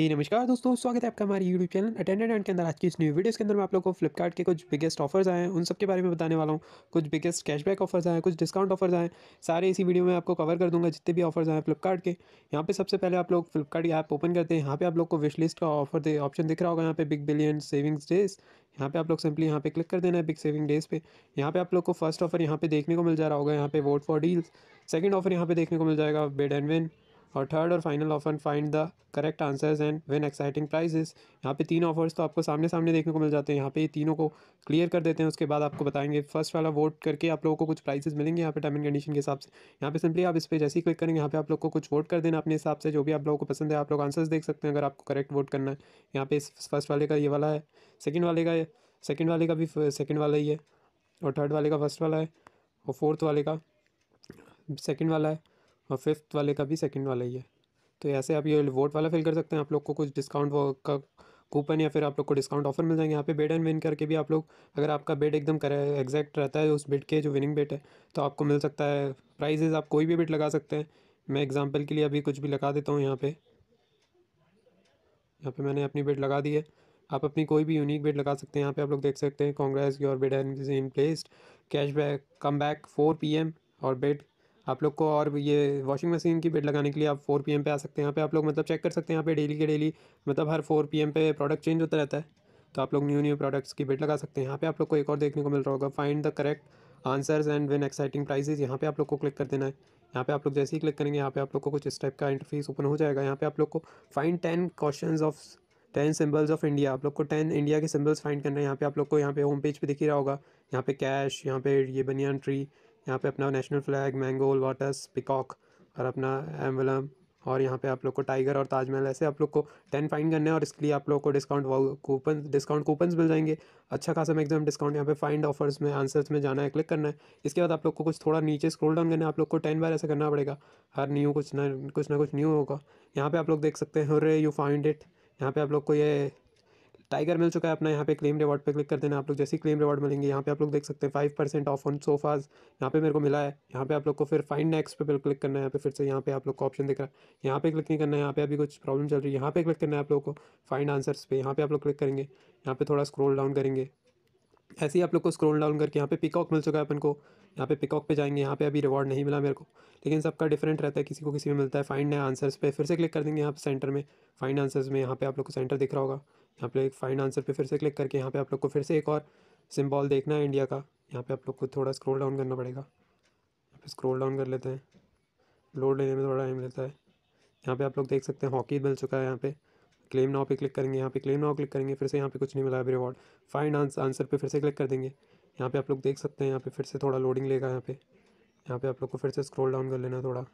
ही नमस्कार दोस्तों स्वागत है आपका हमारे यूट्यूब चैनल अटेंडेंट एंड के अंदर आज की इस न्यू वीडियोस के अंदर मैं आप लोगों को फ्लिपकार्ट के कुछ बिगेस्ट ऑफर्स आए हैं उन सब के बारे में बताने वाला हूँ कुछ बिगेस्ट कैशबैक ऑफर्स आए कुछ डिस्काउंट ऑफर्स आए सारे इसी वीडियो में आपको कवर कर दूंगा जितने भी ऑफर्स आए फ्लिपकार्ट के यहाँ पे सबसे पहले आप लोग फ्लिपकार्ट ऐप ओपन करते हैं यहाँ पे आप लोग को विश लिस्ट का ऑफर दे ऑप्शन दिख रहा होगा यहाँ पे बिग बिलियन सेविंग्स डेज यहाँ पे आप लोग सिंपली यहाँ पे क्लिक कर देना है बिग सेविंग डेज पे यहाँ पे आप लोग को फर्स्ट ऑफर यहाँ पे देखने को मिल जा रहा होगा यहाँ पे vote for deals second offer यहाँ पे देखने को मिल जाएगा बेड एंड वेन और थर्ड और final offer find the correct answers and win exciting prizes यहाँ पे तीन ऑफर्स तो आपको सामने सामने देखने को मिल जाते हैं यहाँ पे ये तीनों को क्लियर कर देते हैं उसके बाद आपको बताएंगे फर्स्ट वाला वोट करके आप लोगों को कुछ प्राइजेस मिलेंगे यहाँ पे टर्म एंड कंडीशन के हिसाब से यहाँ पे सिंपली आप इस पर जैसे ही क्लिक करेंगे यहाँ पे आप लोग को कुछ वोट कर देना अपने हिसाब से जो भी आप लोगों को पसंद है आप लोग आंसर्स देख सकते हैं अगर आपको करेक्ट वोट करना है यहाँ पे फर्स्ट वाले का ये वाला है सेकेंड वाले का सेकेंड वाले का भी सेकेंड वाला ही है और थर्ड वाले का फर्स्ट वाला है और फोर्थ वाले का सेकेंड वाला है और फिफ्थ वाले का भी सेकंड वाला ही है तो ऐसे आप ये वोट वाला फिल कर सकते हैं आप लोग को कुछ डिस्काउंट का कूपन या फिर आप लोग को डिस्काउंट ऑफर मिल जाएंगे यहाँ पे बेड एंड विन करके भी आप लोग अगर आपका बेड एकदम करे एग्जैक्ट रहता है उस बेड के जो विनिंग बेट है तो आपको मिल सकता है प्राइजेज आप कोई भी बेट लगा सकते हैं मैं एग्जाम्पल के लिए अभी कुछ भी लगा देता हूँ यहाँ पर यहाँ पर मैंने अपनी बेड लगा दी है आप अपनी कोई भी यूनिक बेट लगा सकते हैं यहाँ पर आप लोग देख सकते हैं congrats your bid and in placed back come back four P और बेड आप लोग को और ये वॉशिंग मशीन की बेड लगाने के लिए आप फोर पी पे आ सकते हैं यहाँ पे आप लोग मतलब चेक कर सकते हैं यहाँ पे डेली के डेली मतलब हर फोर पी पे प्रोडक्ट चेंज होता रहता है तो आप लोग न्यू न्यू प्रोडक्ट्स की बेड लगा सकते हैं यहाँ पे आप लोग को एक और देखने को मिल रहा होगा find the correct answers and win exciting prizes यहाँ पे आप लोग को क्लिक कर देना है यहाँ पे आप लोग जैसे ही क्लिक करेंगे यहाँ पे आप लोग को कुछ इस टाइप का इंटरफेस ओपन हो जाएगा यहाँ पे आप लोग को find ten question of ten symbols of India आप लोग को टेन इंडिया के सिंबल्स फाइंड करना है यहाँ पे आप लोग को यहाँ पे होम पेज पे दिख ही रहा होगा यहाँ पे कैश यहाँ पे ये बनियान ट्री यहाँ पे अपना national flag mango waters peacock और अपना एम्बलम और यहाँ पे आप लोग को टाइगर और ताजमहल ऐसे आप लोग को टेन फाइन करने हैं और इसके लिए आप लोग को डिस्काउंट कूपन डिस्काउंट कूपन्स मिल जाएंगे अच्छा खासा मैक्सिमम डिस्काउंट यहाँ पे फाइंड ऑफर्स में आंसर्स में जाना है क्लिक करना है इसके बाद आप लोग को कुछ थोड़ा नीचे स्क्रॉल डाउन करना है आप लोग को टेन बार ऐसा करना पड़ेगा हर न्यू कुछ ना कुछ ना कुछ न्यू होगा यहाँ पर आप लोग देख सकते हैं रे यू फाइंड इट यहाँ पर आप लोग को ये टाइगर मिल चुका है अपना यहाँ पे क्लेम रिवॉर्ड पे क्लिक कर देना आप लोग जैसे ही क्लेम रिवॉर्ड मिलेंगे यहाँ पे आप लोग देख सकते हैं five percent off on sofas यहाँ पे मेरे को मिला है यहाँ पे आप लोग को फिर फाइंड नेक्स्ट पे क्लिक करना है यहाँ पे फिर से यहाँ पे आप लोग को ऑप्शन दिख रहा है यहाँ पे क्लिक नहीं करना है यहाँ पे अभी कुछ प्रॉब्लम चल रही है यहाँ पे क्लिक करना है आप लोग को फाइंड आंसर्स पे यहाँ पे आप लोग क्लिक करेंगे यहाँ पे थोड़ा स्क्रोल डाउन करेंगे ऐसे ही आप लोग को स्क्रॉल डाउन करके यहाँ पे पिकॉक मिल चुका है अपन को यहाँ पे पिकॉक पे जाएंगे यहाँ पे अभी रिवॉर्ड नहीं मिला मेरे को लेकिन सबका डिफरेंट रहता है किसी को किसी में मिलता है फाइंड नया आंसर्स पे फिर से क्लिक कर देंगे यहाँ पे सेंटर में फाइंड आंसर्स में यहाँ पे आप लोग को सेंटर दिख रहा होगा यहाँ पे फाइंड आंसर पर फिर से क्लिक करके यहाँ पे आप लोग को फिर से एक और सिम्बॉल देखना है इंडिया का यहाँ पे आप लोग को थोड़ा स्क्रोल डाउन करना पड़ेगा यहाँ पे स्क्रोल डाउन कर लेते हैं लोड लेने में थोड़ा टाइम लेता है यहाँ पे आप लोग देख सकते हैं हॉकी मिल चुका है यहाँ पे क्लेम नाव पे क्लिक करेंगे यहाँ पे क्लेम नाव क्लिक करेंगे फिर से यहाँ पे कुछ नहीं मिला अभी रिवॉर्ड फाइंड आंसर पे फिर से क्लिक कर देंगे यहाँ पे आप लोग देख सकते हैं यहाँ पे फिर से थोड़ा लोडिंग लेगा यहाँ पे यहाँ पे आप लोग को फिर से स्क्रॉल डाउन कर लेना थोड़ा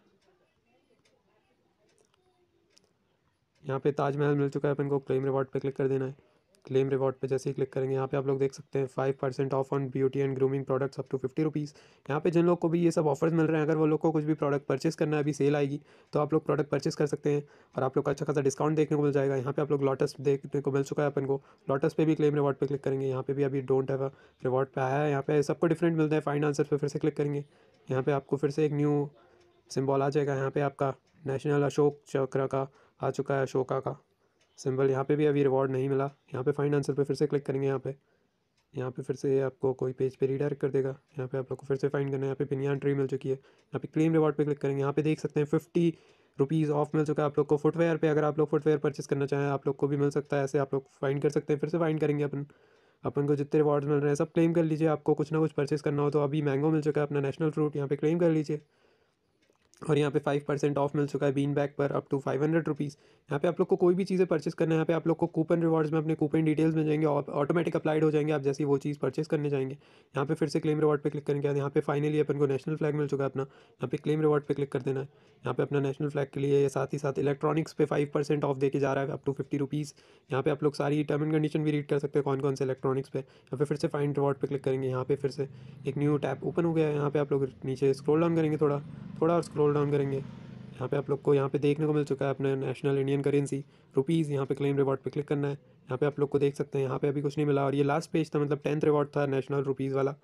यहाँ पे ताजमहल मिल चुका है अपन को क्लेम रिवॉर्ड पर क्लिक कर देना है क्लेम रिवॉर्ड पे जैसे ही क्लिक करेंगे यहाँ पे आप लोग देख सकते हैं five percent off on beauty and grooming products up to fifty rupees यहाँ पे जिन लोग को भी ये सब ऑफर्स मिल रहे हैं अगर वो लोग को कुछ भी प्रोडक्ट परचेस करना है अभी सेल आएगी तो आप लोग प्रोडक्ट परचेस कर सकते हैं और आप लोग अच्छा खासा डिस्काउंट देखने को मिल जाएगा यहाँ पे आप लोग लॉटस देखने को मिल चुका है अपन को लॉटस पे भी क्लेम रिवॉर्ड पर क्लिक करेंगे यहाँ पे भी अभी डोंट हैव रिवॉर्ड पे आया है यहाँ पे सबको डिफरेंट मिलता है फाइन आंसर पर फिर से क्लिक करेंगे यहाँ पे आपको फिर से एक न्यू सिम्बॉल आ जाएगा यहाँ पे आपका नेशनल अशोक चक्र का आ चुका है अशोका का सिंबल यहाँ पे भी अभी रिवॉर्ड नहीं मिला यहाँ पे फाइंड आंसर पे फिर से क्लिक करेंगे यहाँ पे यहाँ पे फिर से आपको कोई पेज पे रीडायरेक्ट कर देगा यहाँ पे आप लोग को फिर से फाइंड करना है यहाँ पे पिनियान ट्री मिल चुकी है यहाँ पे क्लेम रिवॉर्ड पे क्लिक करेंगे यहाँ पे देख सकते हैं फिफ्टी रुपीज़ ऑफ मिल चुका है आप लोग को फुटवेयर पे अगर आप लोग फुटवेयर परचेस करना चाहें आप लोग को भी मिल सकता है ऐसे आप लोग फाइंड कर सकते हैं फिर से फाइंड करेंगे अपन अपन को जितने रिवॉर्ड्स मिल रहे हैं सब क्लेम कर लीजिए आपको कुछ ना कुछ परचेस करना हो तो अभी मैंगो मिल चुका है अपना नेशनल फ्रूट यहाँ पे क्लेम कर लीजिए और यहाँ पे फाइव परसेंट ऑफ मिल चुका है बीन बैग पर up to five hundred rupees यहाँ पे आप लोग को कोई भी चीज़ें परचेस करना है यहाँ पे आप लोग को कूपन रिवॉर्ड्स में अपने कूपन डिटेल्स में जाएंगे और ऑटोमेटिक अप्लाइड हो जाएंगे आप जैसे वो चीज़ परचेस करने जाएंगे यहाँ पे फिर से क्लेम रिवॉर्ड पर क्लिक करने के बाद यहाँ पे फाइनली अपन को नेशनल फ्लैग मिल चुका है अपना यहाँ पे क्लेम रिवॉर्ड पर क्लिक कर देना है यहाँ पे अपना नेशनल फ्लैग के लिए साथ ही साथ इलेक्ट्रॉनिक्स पे फाइव परसेंट ऑफ देकर जा रहा है अप टू फिफ्टी रुपीज़ यहाँ पे आप लोग सारी टर्म एंड कंडीशन भी रीड कर सकते हैं कौन कौन से इलेक्ट्रॉनिक्स पे यहाँ पे फिर से फाइन रिवॉर्ड पर क्लिक करेंगे यहाँ पे फिर से एक न्यू टैप ओपन हो गया है यहाँ पे आप लोग नीचे स्क्रोल डाउन करेंगे थोड़ा थोड़ा और स्क्रोल स्क्रोल डाउन करेंगे यहाँ पे आप लोग को यहाँ पे देखने को मिल चुका है अपने नेशनल इंडियन करेंसी रुपीज़ यहाँ पे क्लेम रिवॉर्ड पे क्लिक करना है यहाँ पे आप लोग को देख सकते हैं यहाँ पे अभी कुछ नहीं मिला और ये लास्ट पेज था मतलब टेंथ रिवॉर्ड था नेशनल रुपीज़ वाला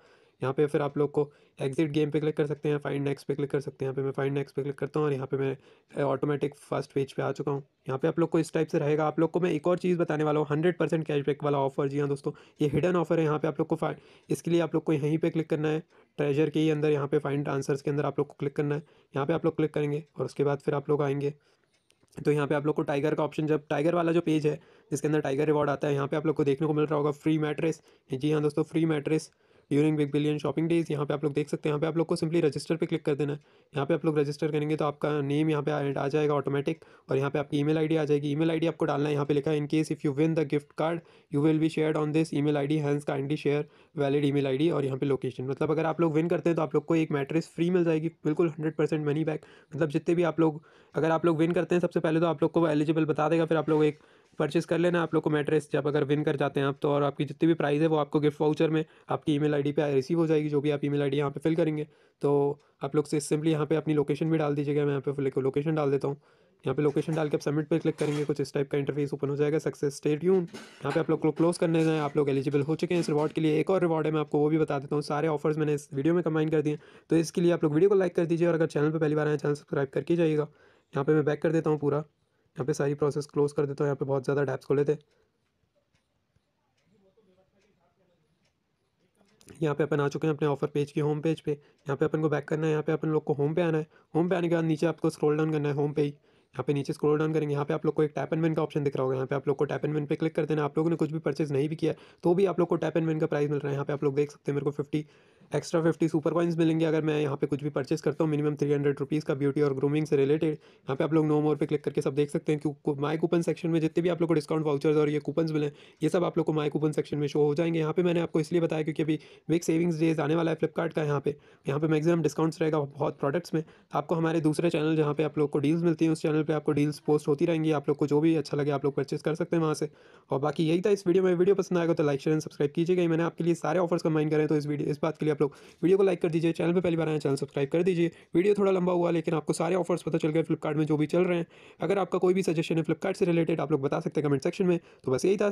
यहाँ पे फिर आप लोग को एग्जिट गेम पे क्लिक कर सकते हैं फाइंड नेक्स्ट पे क्लिक कर सकते हैं यहाँ पे मैं फाइंड नेक्स्ट पे क्लिक करता हूँ और यहाँ पे मैं ऑटोमेटिक फर्स्ट पेज पे आ चुका हूँ यहाँ पे आप लोग को इस टाइप से रहेगा आप लोग को मैं एक और चीज़ बताने वाला हूँ हंड्रेड परसेंट कैशबैक वाला ऑफर जी हाँ दोस्तों ये हिडन ऑफर है यहाँ पे आप लोग को इसके लिए आप लोग को यहीं पर क्लिक करना है ट्रेजर के ही अंदर यहाँ पे फाइंड आंसर्स के अंदर आप लोग को क्लिक करना है यहाँ पे आप लोग क्लिक करेंगे और उसके बाद फिर आप लोग आएंगे तो यहाँ पे आप लोग को टाइगर का ऑप्शन जब टाइगर वाला जो पेज है जिसके अंदर टाइगर रिवॉर्ड आता है यहाँ पे आप लोग को देखने को मिल रहा होगा फ्री मैट्रेस जी हाँ दोस्तों free mattress during big billion shopping days यहाँ पे आप लोग देख सकते हैं यहाँ पे आप लोग को सिंपली रजिस्टर पे क्लिक कर देना है यहाँ पे आप लोग रजिस्टर करेंगे तो आपका नेम यहाँ पे आ जाएगा ऑटोमेटिक और यहाँ पे आपकी ईमेल आईडी आ जाएगी ईमेल आईडी आपको डालना है यहाँ पे लिखा है in case if you win the gift card you will be share on this email I D kindly share valid email I D और यहाँ पे लोकेशन मतलब अगर आप लोग विन करते हैं तो आप लोग को एक मैट्रेस फ्री मिल जाएगी बिल्कुल हंड्रेड परसेंट मनी बैक मतलब जितने भी आप लोग अगर आप लोग विन करते हैं सबसे पहले तो आप लोग को एलिजिबल बता देगा फिर आप लोग एक परचेस कर लेना आप लोग को मैट्रेस जब अगर विन कर जाते हैं आप तो और आपकी जितनी भी प्राइस है वो आपको गिफ्ट वाउचर में आपकी ईमेल आईडी पे रिसीव हो जाएगी जो भी आप ईमेल आईडी यहाँ पे फिल करेंगे तो आप लोग से सिंपली यहाँ पे अपनी लोकेशन भी डाल दीजिएगा मैं यहाँ पे लोकेशन डाल देता हूँ यहाँ पे लोकेशन डाल के आप सबमिट पर क्लिक करेंगे कुछ इस टाइप का इंटरफेस ओपन हो जाएगा सक्सेस स्टेट यून यहाँ पे आप लोग को क्लोज करने हैं आप लोग एलिजिबल हो चुके हैं इस रिवॉर्ड के लिए एक और रिवॉर्ड है मैं आपको वो भी बता देता हूँ सारे ऑफर्स मैंने इस वीडियो में कंबाइन कर दिए तो इसके लिए आप लोग वीडियो को लाइक कर दीजिए और अगर चैनल पर पहली बार आए चैनल सब्सक्राइब करके जाइएगा यहाँ पर मैं बैक कर देता हूँ पूरा यहाँ पे सारी प्रोसेस क्लोज कर देता हूँ यहाँ पे बहुत ज़्यादा डैप्स खोले थे यहाँ पे अपन आ चुके हैं अपने ऑफर पेज की होम पेज पे यहाँ पे अपन को बैक करना है यहाँ पे अपन लोग को होम पे आना है होम पे आने के बाद नीचे आपको स्क्रॉल डाउन करना है होम पे ही यहाँ पे नीचे स्क्रॉल डाउन करेंगे यहाँ पे आप लोग को एक टैप एंड मेन का ऑप्शन दिख रहा होगा यहाँ पे आप लोग को टैप एंड मेन पे क्लिक कर देना आप लोगों ने कुछ भी परचेज नहीं भी किया तो भी आप लोग को टैप एंड विन का प्राइस मिल रहा है यहाँ पे आप लोग देख सकते हैं मेरे को fifty extra fifty super coins मिलेंगे अगर मैं यहाँ पे कुछ भी परचेस करता हूँ मिनिमम थ्री हंड्रेड रुपीज़ का ब्यूटी और ग्रूमिंग से रिलेटेड यहाँ पे आप लोग नो मोर पे क्लिक करके सब देख सकते हैं कि माय कूपन सेक्शन में जितने भी आप लोग को डिस्काउंट वाउचर्स और ये कूपन्स मिले ये सब आप लोग को माई कूपन सेक्शन में शो हो जाएंगे यहाँ पे मैंने आपको इसलिए बताया क्योंकि अभी बिग सेविंग्स डेज आने वाला है फ्लिपकार्ट का यहाँ पे यहाँ पे मैक्सिमम डिस्काउंट्स रहेगा बहुत प्रोडक्ट्स में आपको हमारे दूसरे चैनल जहाँ पे आप लोग को डील्स मिलती है उस चैनल चैनल पे आपको डील्स पोस्ट होती रहेंगी आप लोग को जो भी अच्छा लगे आप लोग परचेस कर सकते हैं वहाँ से और बाकी यही था इस वीडियो में वीडियो पसंद आएगा तो लाइक शेयर एंड सब्सक्राइब कीजिएगा मैंने आपके लिए सारे ऑफर्स कंबाइन करें तो इस वीडियो इस बात के लिए आप लोग वीडियो को लाइक कर दीजिए चैनल पर पहली बार आए चैनल सब्सक्राइब कर दीजिए वीडियो थोड़ा लंबा हुआ लेकिन आपको सारे ऑफर्स पता चल गए फ्लिपकार्ट में जो भी चल रहे हैं अगर आपका कोई भी सजेशन है फ्लिपकार्ट से रिलेटेड आप लोग बता सकते हैं कमेंट सेक्शन में तो बस यही था